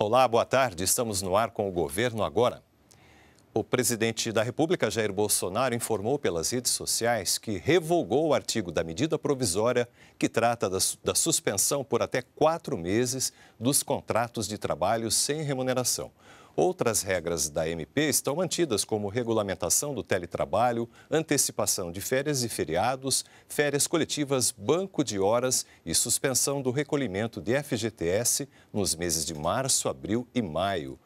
Olá, boa tarde. Estamos no ar com o governo agora. O presidente da República, Jair Bolsonaro, informou pelas redes sociais que revogou o artigo da medida provisória que trata da, da suspensão por até quatro meses dos contratos de trabalho sem remuneração. Outras regras da MP estão mantidas, como regulamentação do teletrabalho, antecipação de férias e feriados, férias coletivas, banco de horas e suspensão do recolhimento de FGTS nos meses de março, abril e maio.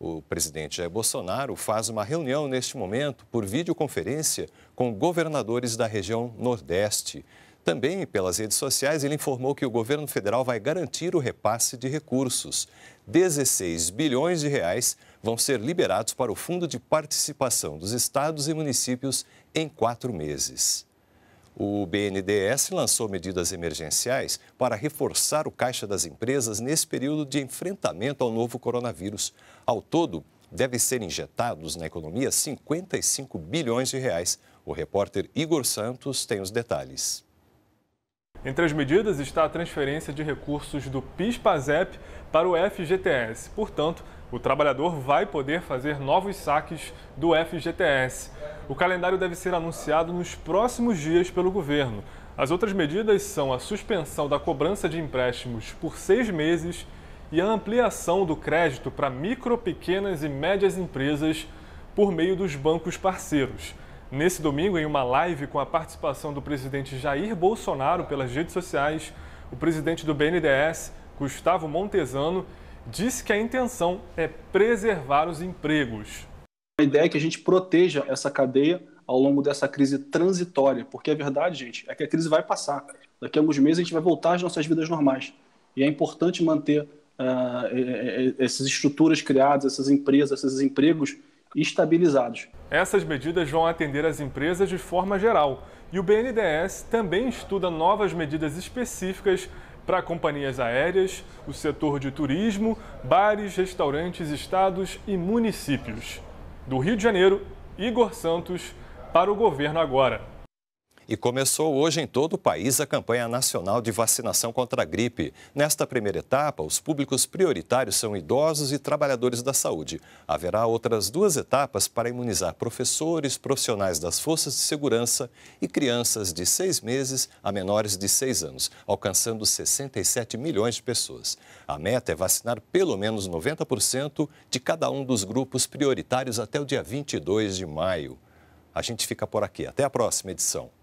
O presidente Jair Bolsonaro faz uma reunião neste momento por videoconferência com governadores da região Nordeste. Também pelas redes sociais, ele informou que o governo federal vai garantir o repasse de recursos. 16 bilhões de reais vão ser liberados para o Fundo de Participação dos Estados e Municípios em quatro meses. O BNDES lançou medidas emergenciais para reforçar o caixa das empresas nesse período de enfrentamento ao novo coronavírus. Ao todo, deve ser injetados na economia 55 bilhões de reais. O repórter Igor Santos tem os detalhes. Entre as medidas está a transferência de recursos do PIS-PASEP para o FGTS. Portanto, o trabalhador vai poder fazer novos saques do FGTS. O calendário deve ser anunciado nos próximos dias pelo governo. As outras medidas são a suspensão da cobrança de empréstimos por seis meses e a ampliação do crédito para micro, pequenas e médias empresas por meio dos bancos parceiros. Nesse domingo, em uma live com a participação do presidente Jair Bolsonaro pelas redes sociais, o presidente do BNDES, Gustavo Montesano, disse que a intenção é preservar os empregos. A ideia é que a gente proteja essa cadeia ao longo dessa crise transitória, porque a verdade, gente, é que a crise vai passar. Daqui a alguns meses a gente vai voltar às nossas vidas normais. E é importante manter uh, essas estruturas criadas, essas empresas, esses empregos estabilizados. Essas medidas vão atender as empresas de forma geral e o BNDES também estuda novas medidas específicas para companhias aéreas, o setor de turismo, bares, restaurantes, estados e municípios. Do Rio de Janeiro, Igor Santos, para o governo agora e começou hoje em todo o país a campanha nacional de vacinação contra a gripe. Nesta primeira etapa, os públicos prioritários são idosos e trabalhadores da saúde. Haverá outras duas etapas para imunizar professores, profissionais das forças de segurança e crianças de seis meses a menores de seis anos, alcançando 67 milhões de pessoas. A meta é vacinar pelo menos 90% de cada um dos grupos prioritários até o dia 22 de maio. A gente fica por aqui. Até a próxima edição.